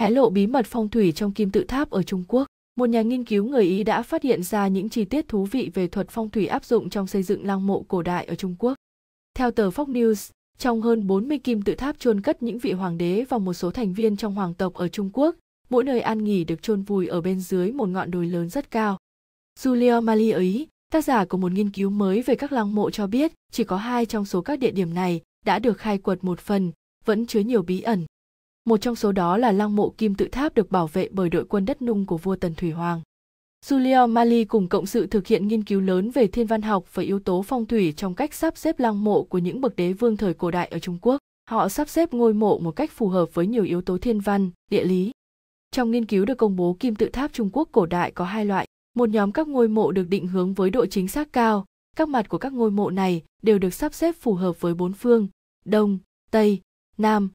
hé lộ bí mật phong thủy trong kim tự tháp ở Trung Quốc. Một nhà nghiên cứu người Ý đã phát hiện ra những chi tiết thú vị về thuật phong thủy áp dụng trong xây dựng lăng mộ cổ đại ở Trung Quốc. Theo tờ Fox News, trong hơn 40 kim tự tháp chôn cất những vị hoàng đế và một số thành viên trong hoàng tộc ở Trung Quốc, mỗi nơi an nghỉ được chôn vùi ở bên dưới một ngọn đồi lớn rất cao. Julia Mali ở tác giả của một nghiên cứu mới về các lăng mộ cho biết chỉ có hai trong số các địa điểm này đã được khai quật một phần, vẫn chứa nhiều bí ẩn. Một trong số đó là lăng mộ kim tự tháp được bảo vệ bởi đội quân đất nung của vua Tần Thủy Hoàng. Julio Mali cùng cộng sự thực hiện nghiên cứu lớn về thiên văn học và yếu tố phong thủy trong cách sắp xếp lăng mộ của những bậc đế vương thời cổ đại ở Trung Quốc. Họ sắp xếp ngôi mộ một cách phù hợp với nhiều yếu tố thiên văn, địa lý. Trong nghiên cứu được công bố kim tự tháp Trung Quốc cổ đại có hai loại, một nhóm các ngôi mộ được định hướng với độ chính xác cao, các mặt của các ngôi mộ này đều được sắp xếp phù hợp với bốn phương, đông, tây, nam,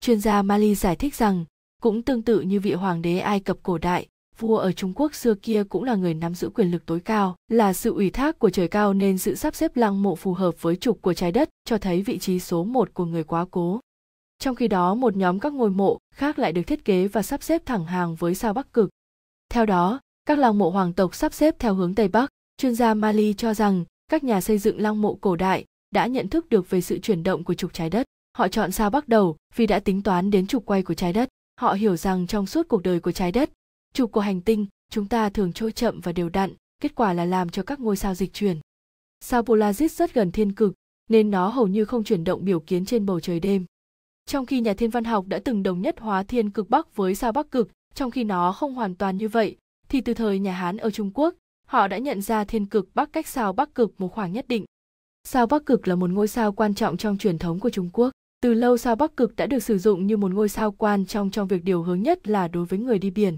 Chuyên gia Mali giải thích rằng, cũng tương tự như vị hoàng đế Ai Cập cổ đại, vua ở Trung Quốc xưa kia cũng là người nắm giữ quyền lực tối cao, là sự ủy thác của trời cao nên sự sắp xếp lăng mộ phù hợp với trục của trái đất, cho thấy vị trí số một của người quá cố. Trong khi đó một nhóm các ngôi mộ khác lại được thiết kế và sắp xếp thẳng hàng với sao Bắc Cực. Theo đó, các lăng mộ hoàng tộc sắp xếp theo hướng Tây Bắc, chuyên gia Mali cho rằng các nhà xây dựng lăng mộ cổ đại đã nhận thức được về sự chuyển động của trục trái đất. Họ chọn sao bắt đầu vì đã tính toán đến trục quay của trái đất. Họ hiểu rằng trong suốt cuộc đời của trái đất, trục của hành tinh, chúng ta thường trôi chậm và đều đặn, kết quả là làm cho các ngôi sao dịch chuyển. Sao Polaris rất gần thiên cực, nên nó hầu như không chuyển động biểu kiến trên bầu trời đêm. Trong khi nhà thiên văn học đã từng đồng nhất hóa thiên cực Bắc với sao Bắc cực, trong khi nó không hoàn toàn như vậy, thì từ thời nhà Hán ở Trung Quốc, họ đã nhận ra thiên cực Bắc cách sao Bắc cực một khoảng nhất định. Sao Bắc cực là một ngôi sao quan trọng trong truyền thống của Trung Quốc. Từ lâu sao Bắc Cực đã được sử dụng như một ngôi sao quan trong trong việc điều hướng nhất là đối với người đi biển.